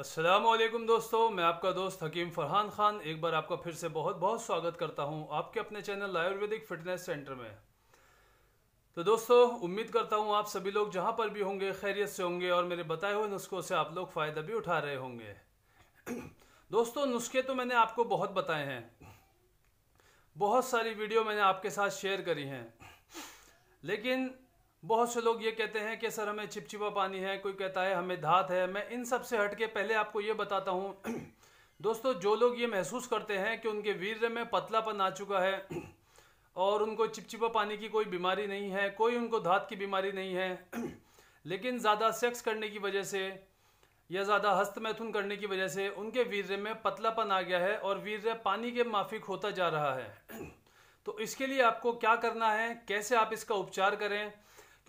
असलम दोस्तों मैं आपका दोस्त हकीम फरहान खान एक बार आपका फिर से बहुत बहुत स्वागत करता हूं आपके अपने चैनल आयुर्वेदिक फिटनेस सेंटर में तो दोस्तों उम्मीद करता हूं आप सभी लोग जहां पर भी होंगे खैरियत से होंगे और मेरे बताए हुए नुस्खों से आप लोग फ़ायदा भी उठा रहे होंगे दोस्तों नुस्खे तो मैंने आपको बहुत बताए हैं बहुत सारी वीडियो मैंने आपके साथ शेयर करी हैं लेकिन बहुत से लोग ये कहते हैं कि सर हमें चिपचिपा पानी है कोई कहता है हमें धात है मैं इन सब से हट के पहले आपको ये बताता हूँ दोस्तों जो लोग ये महसूस करते हैं कि उनके वीर्य में पतलापन आ चुका है और उनको चिपचिपा पानी की कोई बीमारी नहीं है कोई उनको धात की बीमारी नहीं है लेकिन ज़्यादा सेक्स करने की वजह से या ज़्यादा हस्त मैथुन करने की वजह से उनके वीर्य में पतलापन आ गया है और वीर्य पानी के माफिक होता जा रहा है तो इसके लिए आपको क्या करना है कैसे आप इसका उपचार करें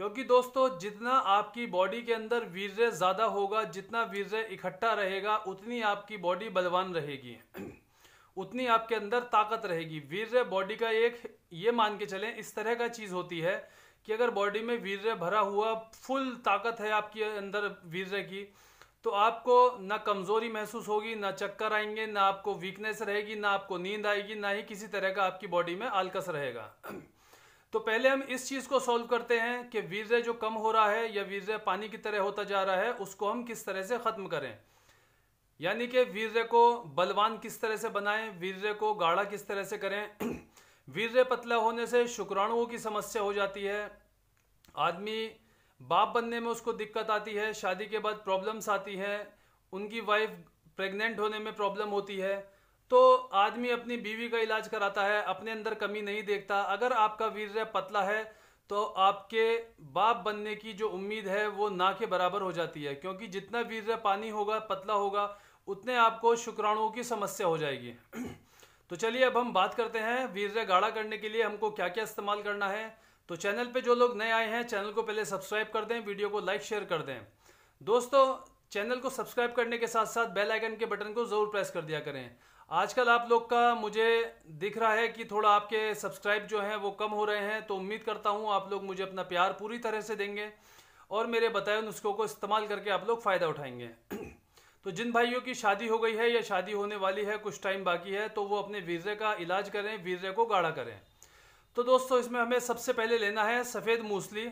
क्योंकि दोस्तों जितना आपकी बॉडी के अंदर वीर्य ज़्यादा होगा जितना वीर्य इकट्ठा रहेगा उतनी आपकी बॉडी बलवान रहेगी उतनी आपके अंदर ताकत रहेगी वीर्य बॉडी का एक ये मान के चलें इस तरह का चीज़ होती है कि अगर बॉडी में वीर्य भरा हुआ फुल ताकत है आपके अंदर वीर्य की तो आपको ना कमज़ोरी महसूस होगी ना चक्कर आएंगे ना आपको वीकनेस रहेगी ना आपको नींद आएगी ना ही किसी तरह का आपकी बॉडी में आलकस रहेगा तो पहले हम इस चीज़ को सॉल्व करते हैं कि वीर्य जो कम हो रहा है या वीर्य पानी की तरह होता जा रहा है उसको हम किस तरह से ख़त्म करें यानी कि वीर्य को बलवान किस तरह से बनाएं वीर्य को गाढ़ा किस तरह से करें वीर्य पतला होने से शुक्राणुओं की समस्या हो जाती है आदमी बाप बनने में उसको दिक्कत आती है शादी के बाद प्रॉब्लम्स आती है उनकी वाइफ प्रेग्नेंट होने में प्रॉब्लम होती है तो आदमी अपनी बीवी का इलाज कराता है अपने अंदर कमी नहीं देखता अगर आपका वीर पतला है तो आपके बाप बनने की जो उम्मीद है वो ना के बराबर हो जाती है क्योंकि जितना वीर पानी होगा पतला होगा उतने आपको शुक्राणुओं की समस्या हो जाएगी तो चलिए अब हम बात करते हैं वीर गाढ़ा करने के लिए हमको क्या क्या इस्तेमाल करना है तो चैनल पे जो लोग नए आए हैं चैनल को पहले सब्सक्राइब कर दें वीडियो को लाइक शेयर कर दें दोस्तों चैनल को सब्सक्राइब करने के साथ साथ बेल आइकन के बटन को ज़रूर प्रेस कर दिया करें आजकल आप लोग का मुझे दिख रहा है कि थोड़ा आपके सब्सक्राइब जो हैं वो कम हो रहे हैं तो उम्मीद करता हूँ आप लोग मुझे अपना प्यार पूरी तरह से देंगे और मेरे बताए नुस्खों को इस्तेमाल करके आप लोग फ़ायदा उठाएंगे तो जिन भाइयों की शादी हो गई है या शादी होने वाली है कुछ टाइम बाकी है तो वो अपने वीर का इलाज करें वीर को गाढ़ा करें तो दोस्तों इसमें हमें सबसे पहले लेना है सफ़ेद मूसली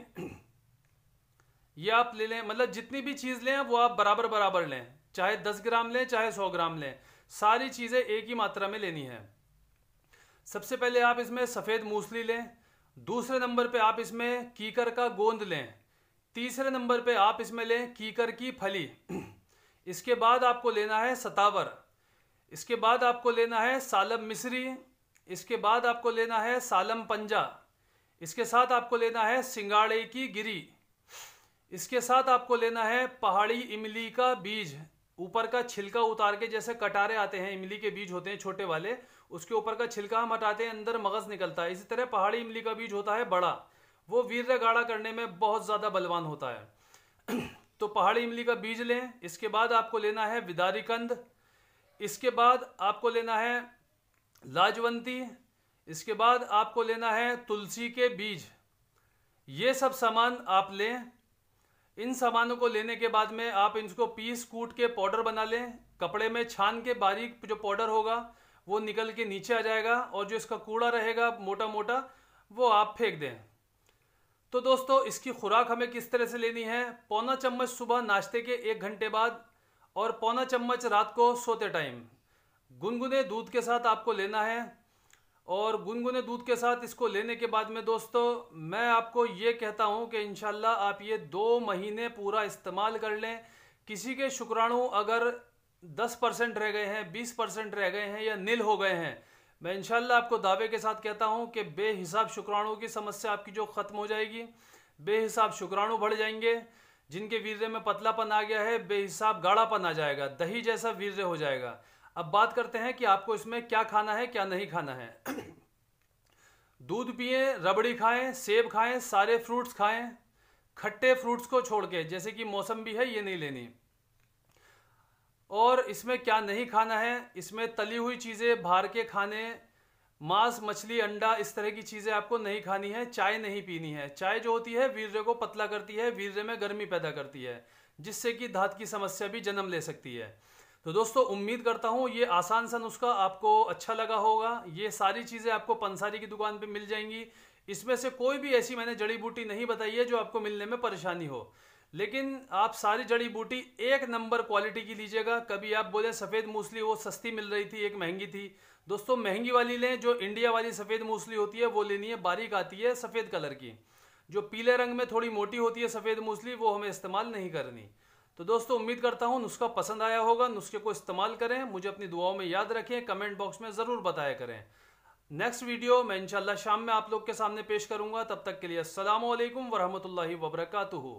ये आप ले लें मतलब जितनी भी चीज़ लें वो आप बराबर बराबर लें चाहे दस ग्राम लें चाहे सौ ग्राम लें सारी चीज़ें एक ही मात्रा में लेनी है सबसे पहले आप इसमें सफ़ेद मूसली लें दूसरे नंबर पे आप इसमें कीकर का गोंद लें तीसरे नंबर पे आप इसमें लें कीकर की फली इसके बाद आपको लेना है सतावर इसके बाद आपको लेना है सालम मिश्री इसके बाद आपको लेना है सालम पंजा इसके साथ आपको लेना है सिंगाड़े की गिरी इसके साथ आपको लेना है पहाड़ी इमली का बीज ऊपर का छिलका उतार के जैसे कटारे आते हैं इमली के बीज होते हैं छोटे वाले उसके ऊपर का छिलका हम हटाते हैं अंदर मगज निकलता है इसी तरह पहाड़ी इमली का बीज होता है बड़ा वो वीर्य गाढ़ा करने में बहुत ज़्यादा बलवान होता है तो पहाड़ी इमली का बीज लें इसके बाद आपको लेना है विदारी कंद इसके बाद आपको लेना है लाजवंती इसके बाद आपको लेना है तुलसी के बीज ये सब सामान आप लें इन सामानों को लेने के बाद में आप इनको पीस कूट के पाउडर बना लें कपड़े में छान के बारीक जो पाउडर होगा वो निकल के नीचे आ जाएगा और जो इसका कूड़ा रहेगा मोटा मोटा वो आप फेंक दें तो दोस्तों इसकी खुराक हमें किस तरह से लेनी है पौना चम्मच सुबह नाश्ते के एक घंटे बाद और पौना चम्मच रात को सोते टाइम गुनगुने दूध के साथ आपको लेना है और गुनगुने दूध के साथ इसको लेने के बाद में दोस्तों मैं आपको ये कहता हूँ कि इन आप ये दो महीने पूरा इस्तेमाल कर लें किसी के शुक्राणु अगर दस परसेंट रह गए हैं बीस परसेंट रह गए हैं या नील हो गए हैं मैं इनशाला आपको दावे के साथ कहता हूँ कि बेहिसाब शुक्राणु की समस्या आपकी जो ख़त्म हो जाएगी बेहिसाब शुक्राणु बढ़ जाएंगे जिनके वीर्य में पतलापन आ गया है बेहिसाब गाढ़ापन आ जाएगा दही जैसा वीर्य हो जाएगा अब बात करते हैं कि आपको इसमें क्या खाना है क्या नहीं खाना है दूध पिए रबड़ी खाएं सेब खाएं सारे फ्रूट्स खाएं खट्टे फ्रूट्स को छोड़ के जैसे कि मौसम भी है ये नहीं लेनी और इसमें क्या नहीं खाना है इसमें तली हुई चीज़ें बाहर के खाने मांस मछली अंडा इस तरह की चीज़ें आपको नहीं खानी है चाय नहीं पीनी है चाय जो होती है वीर्य को पतला करती है वीर्य में गर्मी पैदा करती है जिससे कि धात की समस्या भी जन्म ले सकती है तो दोस्तों उम्मीद करता हूँ ये आसान सा नुस्खा आपको अच्छा लगा होगा ये सारी चीज़ें आपको पंसारी की दुकान पे मिल जाएंगी इसमें से कोई भी ऐसी मैंने जड़ी बूटी नहीं बताई है जो आपको मिलने में परेशानी हो लेकिन आप सारी जड़ी बूटी एक नंबर क्वालिटी की लीजिएगा कभी आप बोले सफ़ेद मूसली वो सस्ती मिल रही थी एक महंगी थी दोस्तों महंगी वाली लें जो इंडिया वाली सफ़ेद मूसली होती है वो लेनी है बारीक आती है सफ़ेद कलर की जो पीले रंग में थोड़ी मोटी होती है सफ़ेद मूसली वो हमें इस्तेमाल नहीं करनी तो दोस्तों उम्मीद करता हूँ नुस्खा पसंद आया होगा नुस्खे को इस्तेमाल करें मुझे अपनी दुआओं में याद रखें कमेंट बॉक्स में ज़रूर बताया करें नेक्स्ट वीडियो मैं इंशाल्लाह शाम में आप लोग के सामने पेश करूंगा तब तक के लिए असलम वरहमल वबरकू